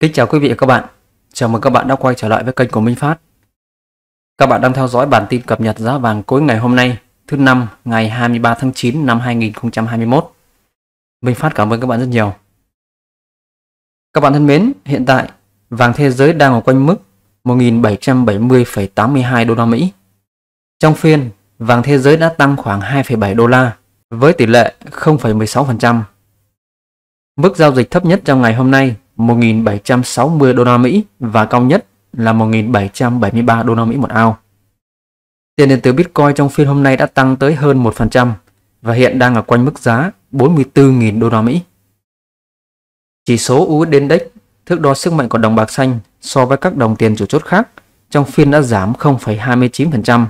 Kính chào quý vị và các bạn. Chào mừng các bạn đã quay trở lại với kênh của Minh Phát. Các bạn đang theo dõi bản tin cập nhật giá vàng cuối ngày hôm nay, thứ năm, ngày 23 tháng 9 năm 2021. Minh Phát cảm ơn các bạn rất nhiều. Các bạn thân mến, hiện tại vàng thế giới đang ở quanh mức 1770,82 đô la Mỹ. Trong phiên, vàng thế giới đã tăng khoảng 2,7 đô la với tỷ lệ 0,16%. Mức giao dịch thấp nhất trong ngày hôm nay 1.760 đô la Mỹ và cao nhất là 1.773 đô la Mỹ một ao. Tiền điện tử Bitcoin trong phiên hôm nay đã tăng tới hơn 1% và hiện đang ở quanh mức giá 44.000 đô la Mỹ. Chỉ số USD Index, thước đo sức mạnh của đồng bạc xanh so với các đồng tiền chủ chốt khác, trong phiên đã giảm 0,29%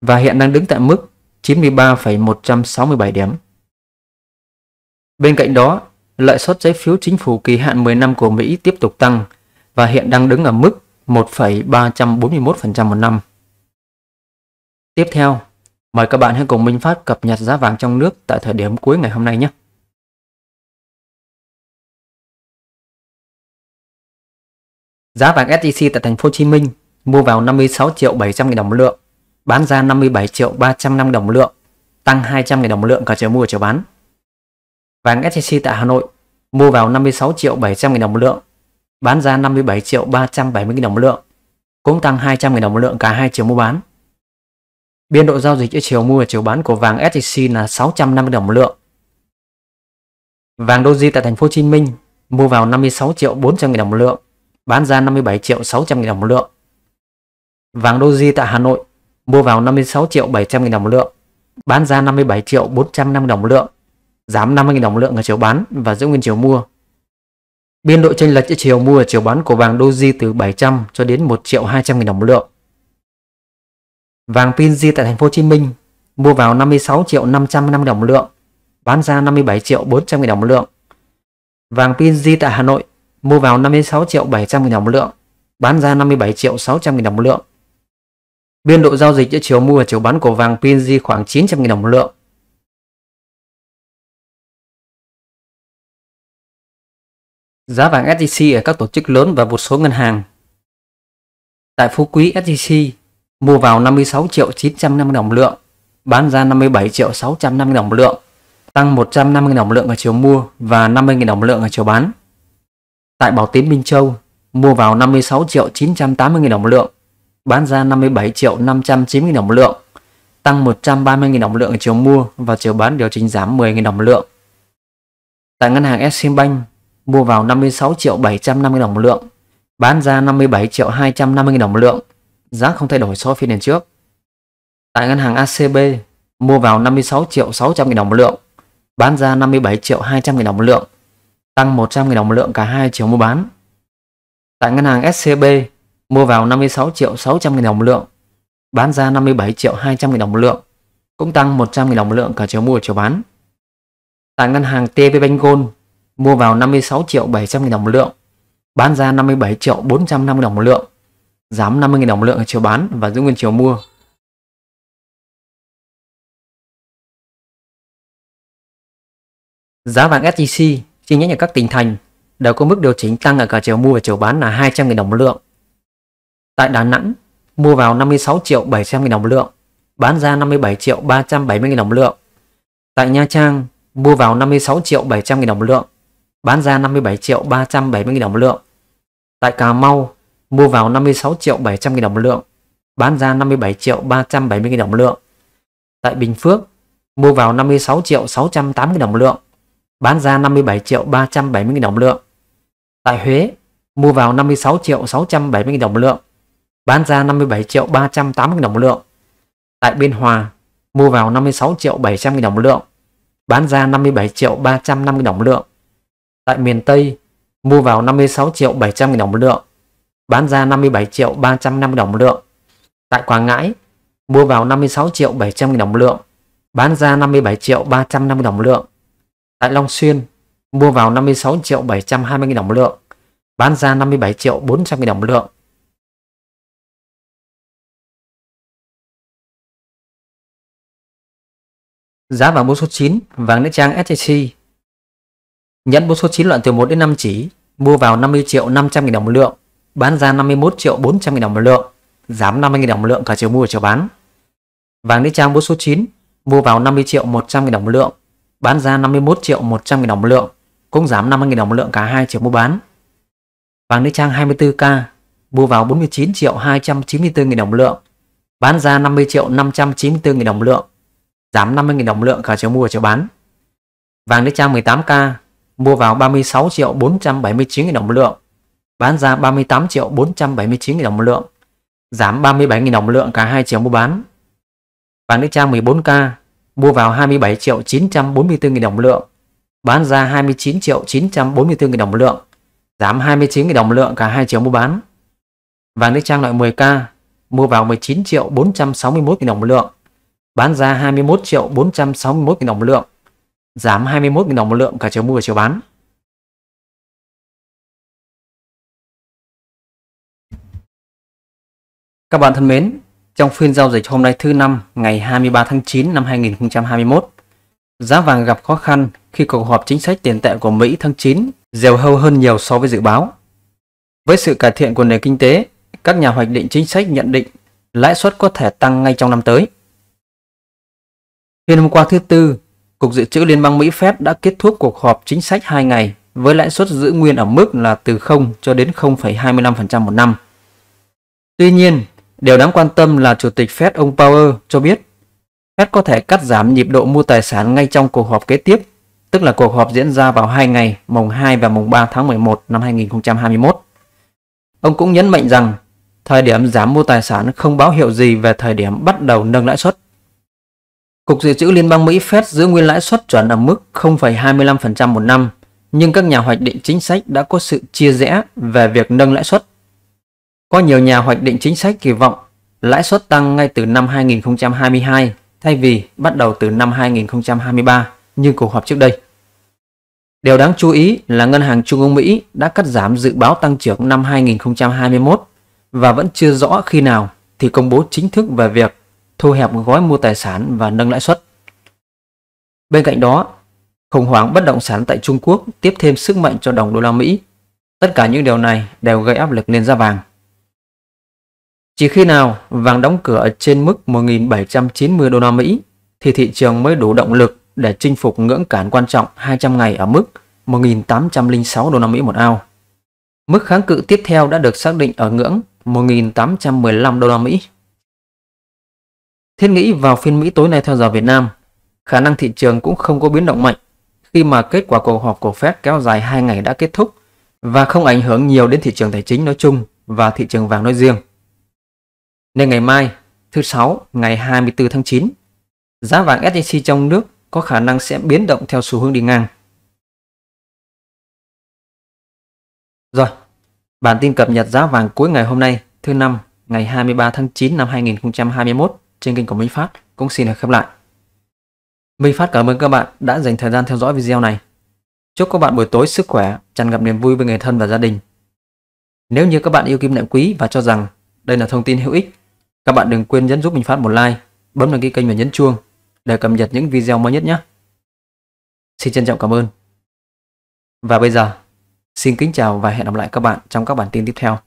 và hiện đang đứng tại mức 93,167 điểm. Bên cạnh đó, lợi suất trái phiếu chính phủ kỳ hạn 10 năm của Mỹ tiếp tục tăng và hiện đang đứng ở mức 1,341% một năm. Tiếp theo, mời các bạn hãy cùng Minh Phát cập nhật giá vàng trong nước tại thời điểm cuối ngày hôm nay nhé. Giá vàng SJC e tại thành phố Hồ Chí Minh mua vào 56 triệu 700 000 đồng một lượng, bán ra 57 triệu 000 đồng một lượng, tăng 200 000 đồng một lượng cả chiều mua và chiều bán. Vàng SJC tại Hà Nội mua vào 56 triệu 700 nghìn đồng một lượng, bán ra 57 triệu 370 nghìn đồng một lượng, cũng tăng 200 nghìn đồng một lượng cả hai chiều mua bán. Biên độ giao dịch giữa chiều mua và chiều bán của vàng SJC là 650 đồng một lượng. Vàng Doji tại thành phố Hồ Chí Minh mua vào 56 triệu 400 nghìn đồng một lượng, bán ra 57 triệu 600 nghìn đồng một lượng. Vàng Doji tại Hà Nội mua vào 56 triệu 700 nghìn đồng một lượng, bán ra 57 triệu 450 đồng một lượng, giảm 50.000 đồng lượng ở chiều bán và giữ nguyên chiều mua. Biên độ chênh lệch giữa chiều mua và chiều bán của vàng Doji từ 700 cho đến 1 triệu 200 000 đồng lượng. Vàng Pinzi tại thành phố Hồ Chí Minh mua vào 56 triệu 550 đồng một lượng, bán ra 57 triệu 400 000 đồng một lượng. Vàng Pinzi tại Hà Nội mua vào 56 triệu 700 000 đồng một lượng, bán ra 57 triệu 600 000 đồng một lượng. Biên độ giao dịch giữa chiều mua và chiều bán của vàng Pinzi khoảng 900 000 đồng một lượng Giá vàng SJC ở các tổ chức lớn và một số ngân hàng. Tại Phú Quý SJC mua vào 56 triệu 950 đồng lượng, bán ra 57 triệu 650 đồng lượng, tăng 150 đồng lượng ở chiều mua và 50 đồng lượng ở chiều bán. Tại Bảo Tín Minh Châu mua vào 56 triệu 980 đồng lượng, bán ra 57 triệu 590 đồng lượng, tăng 130.000 đồng lượng ở chiều mua và chiều bán điều chỉnh giảm 10.000 đồng lượng. Tại ngân hàng Exim Bank mua vào 56 triệu 750 đồng một lượng, bán ra 57 triệu 250 đồng một lượng, giá không thay đổi so với phiên liền trước. Tại ngân hàng ACB, mua vào 56 triệu 600 000 đồng một lượng, bán ra 57 triệu 200 000 đồng một lượng, tăng 100 000 đồng một lượng cả hai chiều mua bán. Tại ngân hàng SCB, mua vào 56 triệu 600 000 đồng một lượng, bán ra 57 triệu 200 000 đồng một lượng, cũng tăng 100 000 đồng một lượng cả chiều mua và chiều bán. Tại ngân hàng TP Bank Gold, mua vào 56 triệu 700 nghìn đồng một lượng, bán ra 57 triệu 450 đồng một lượng, giảm 50 nghìn đồng một lượng ở chiều bán và giữ nguyên chiều mua. Giá vàng SJC chi nhánh ở các tỉnh thành đều có mức điều chỉnh tăng ở cả chiều mua và chiều bán là 200 000 đồng một lượng. Tại Đà Nẵng, mua vào 56 triệu 700 000 đồng một lượng, bán ra 57 triệu 370 000 đồng một lượng. Tại Nha Trang, mua vào 56 triệu 700 000 đồng một lượng, bán ra 57 triệu 370 nghìn đồng một lượng. Tại Cà Mau, mua vào 56 triệu 700 nghìn đồng một lượng, bán ra 57 triệu 370 nghìn đồng một lượng. Tại Bình Phước, mua vào 56 triệu 680 nghìn đồng một lượng, bán ra 57 triệu 370 nghìn đồng một lượng. Tại Huế, mua vào 56 triệu 670 nghìn đồng một lượng, bán ra 57 triệu 380 nghìn đồng một lượng. Tại Biên Hòa, mua vào 56 triệu 700 nghìn đồng một lượng, bán ra 57 triệu 350 000 đồng một lượng tại miền Tây mua vào 56 triệu 700 nghìn đồng một lượng, bán ra 57 triệu 350 đồng một lượng. Tại Quảng Ngãi mua vào 56 triệu 700 nghìn đồng một lượng, bán ra 57 triệu 350 đồng một lượng. Tại Long Xuyên mua vào 56 triệu 720 nghìn đồng một lượng, bán ra 57 triệu 400 nghìn đồng một lượng. Giá vàng mua số 9, vàng nữ trang SJC nhận bốn số 9 loạn từ 1 đến 5 chỉ, mua vào 50 triệu 500 nghìn đồng một lượng, bán ra 51 triệu 400 nghìn đồng một lượng, giảm 50 nghìn đồng một lượng cả chiều mua và chiều bán. Vàng nữ trang bốn số 9, mua vào 50 triệu 100 nghìn đồng một lượng, bán ra 51 triệu 100 nghìn đồng một lượng, cũng giảm 50 nghìn đồng một lượng cả hai chiều mua bán. Vàng nữ trang 24K, mua vào 49 triệu 294 nghìn đồng một lượng, bán ra 50 triệu 594 nghìn đồng một lượng, giảm 50 nghìn đồng một lượng cả chiều mua và chiều bán. Vàng nữ trang 18K, mua vào 36 triệu 479 000 đồng một lượng, bán ra 38 triệu 479 000 đồng một lượng, giảm 37 000 đồng một lượng cả hai chiều mua bán. Vàng nữ trang 14K mua vào 27 triệu 944 000 đồng một lượng, bán ra 29 triệu 944 000 đồng một lượng, giảm 29 000 đồng một lượng cả hai chiều mua bán. Vàng nữ trang loại 10K mua vào 19 triệu 461 000 đồng một lượng, bán ra 21 triệu 461 000 đồng một lượng, giảm 21.000 đồng một lượng cả chiều mua và chiều bán. Các bạn thân mến, trong phiên giao dịch hôm nay thứ năm ngày 23 tháng 9 năm 2021, giá vàng gặp khó khăn khi cuộc họp chính sách tiền tệ của Mỹ tháng 9 dèo hâu hơn nhiều so với dự báo. Với sự cải thiện của nền kinh tế, các nhà hoạch định chính sách nhận định lãi suất có thể tăng ngay trong năm tới. Phiên hôm qua thứ Tư Cục Dự trữ Liên bang Mỹ Fed đã kết thúc cuộc họp chính sách 2 ngày với lãi suất giữ nguyên ở mức là từ 0 cho đến 0,25% một năm. Tuy nhiên, điều đáng quan tâm là Chủ tịch Fed ông Powell cho biết Fed có thể cắt giảm nhịp độ mua tài sản ngay trong cuộc họp kế tiếp, tức là cuộc họp diễn ra vào 2 ngày, mùng 2 và mùng 3 tháng 11 năm 2021. Ông cũng nhấn mạnh rằng thời điểm giảm mua tài sản không báo hiệu gì về thời điểm bắt đầu nâng lãi suất. Cục Dự trữ Liên bang Mỹ Fed giữ nguyên lãi suất chuẩn ở mức 0,25% một năm, nhưng các nhà hoạch định chính sách đã có sự chia rẽ về việc nâng lãi suất. Có nhiều nhà hoạch định chính sách kỳ vọng lãi suất tăng ngay từ năm 2022 thay vì bắt đầu từ năm 2023 như cuộc họp trước đây. Điều đáng chú ý là Ngân hàng Trung ương Mỹ đã cắt giảm dự báo tăng trưởng năm 2021 và vẫn chưa rõ khi nào thì công bố chính thức về việc thu hẹp gói mua tài sản và nâng lãi suất. Bên cạnh đó, khủng hoảng bất động sản tại Trung Quốc tiếp thêm sức mạnh cho đồng đô la Mỹ. Tất cả những điều này đều gây áp lực lên giá vàng. Chỉ khi nào vàng đóng cửa ở trên mức 1.790 đô la Mỹ thì thị trường mới đủ động lực để chinh phục ngưỡng cản quan trọng 200 ngày ở mức 1.806 đô la Mỹ một ao. Mức kháng cự tiếp theo đã được xác định ở ngưỡng 1.815 đô la Mỹ. Thiết nghĩ vào phiên Mỹ tối nay theo giờ Việt Nam, khả năng thị trường cũng không có biến động mạnh khi mà kết quả cuộc họp của Fed kéo dài 2 ngày đã kết thúc và không ảnh hưởng nhiều đến thị trường tài chính nói chung và thị trường vàng nói riêng. Nên ngày mai, thứ Sáu, ngày 24 tháng 9, giá vàng SJC trong nước có khả năng sẽ biến động theo xu hướng đi ngang. Rồi, bản tin cập nhật giá vàng cuối ngày hôm nay, thứ Năm, ngày 23 tháng 9 năm 2021 trên kênh của Minh Phát cũng xin được khép lại. Minh Phát cảm ơn các bạn đã dành thời gian theo dõi video này. Chúc các bạn buổi tối sức khỏe, tràn ngập niềm vui với người thân và gia đình. Nếu như các bạn yêu kim nệm quý và cho rằng đây là thông tin hữu ích, các bạn đừng quên nhấn giúp mình phát một like, bấm đăng ký kênh và nhấn chuông để cập nhật những video mới nhất nhé. Xin trân trọng cảm ơn. Và bây giờ, xin kính chào và hẹn gặp lại các bạn trong các bản tin tiếp theo.